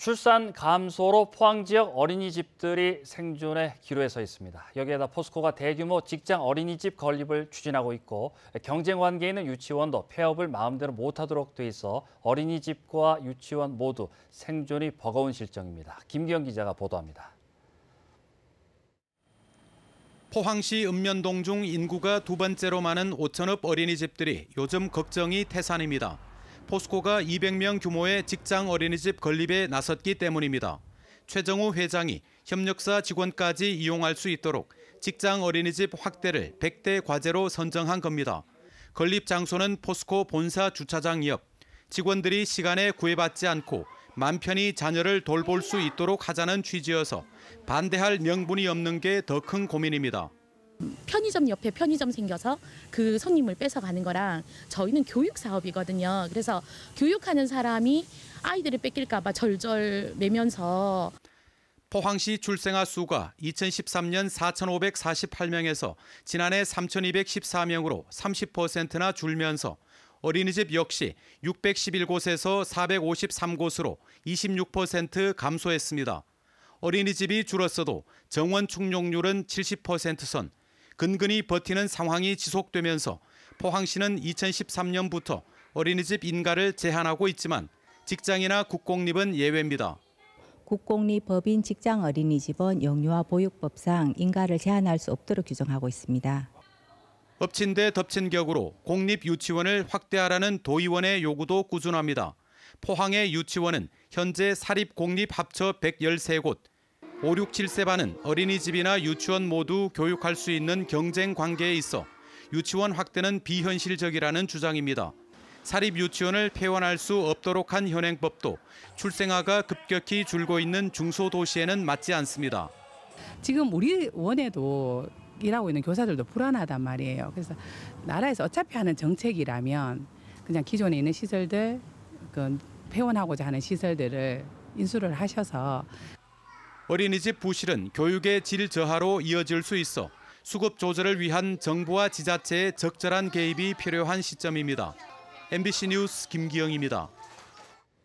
출산 감소로 포항 지역 어린이집들이 생존의 기로에 서 있습니다. 여기에다 포스코가 대규모 직장 어린이집 건립을 추진하고 있고 경쟁 관계에 있는 유치원도 폐업을 마음대로 못하도록 돼 있어 어린이집과 유치원 모두 생존이 버거운 실정입니다. 김기현 기자가 보도합니다. 포항시 읍면동 중 인구가 두 번째로 많은 오천읍 어린이집들이 요즘 걱정이 태산입니다. 포스코가 200명 규모의 직장 어린이집 건립에 나섰기 때문입니다. 최정우 회장이 협력사 직원까지 이용할 수 있도록 직장 어린이집 확대를 100대 과제로 선정한 겁니다. 건립 장소는 포스코 본사 주차장 옆. 직원들이 시간에 구애받지 않고 만 편히 자녀를 돌볼 수 있도록 하자는 취지여서 반대할 명분이 없는 게 더 큰 고민입니다. 편의점 옆에 편의점 생겨서 그 손님을 뺏어가는 거랑 저희는 교육 사업이거든요. 그래서 교육하는 사람이 아이들을 뺏길까봐 절절매면서 포항시 출생아 수가 2013년 4,548명에서 지난해 3,214명으로 30%나 줄면서 어린이집 역시 611곳에서 453곳으로 26% 감소했습니다. 어린이집이 줄었어도 정원 충족률은 70%선, 근근히 버티는 상황이 지속되면서 포항시는 2013년부터 어린이집 인가를 제한하고 있지만 직장이나 국공립은 예외입니다. 국공립 법인 직장 어린이집은 영유아 보육법상 인가를 제한할 수 없도록 규정하고 있습니다. 엎친 데 덮친 격으로 공립 유치원을 확대하라는 도의원의 요구도 꾸준합니다. 포항의 유치원은 현재 사립 공립 합쳐 113곳, 5, 6, 7세 반은 어린이집이나 유치원 모두 교육할 수 있는 경쟁 관계에 있어 유치원 확대는 비현실적이라는 주장입니다. 사립 유치원을 폐원할 수 없도록 한 현행법도 출생아가 급격히 줄고 있는 중소도시에는 맞지 않습니다. 지금 우리 원에도 일하고 있는 교사들도 불안하단 말이에요. 그래서 나라에서 어차피 하는 정책이라면 그냥 기존에 있는 시설들, 그 폐원하고자 하는 시설들을 인수를 하셔서 어린이집 부실은 교육의 질 저하로 이어질 수 있어 수급 조절을 위한 정부와 지자체의 적절한 개입이 필요한 시점입니다. MBC 뉴스 김기영입니다.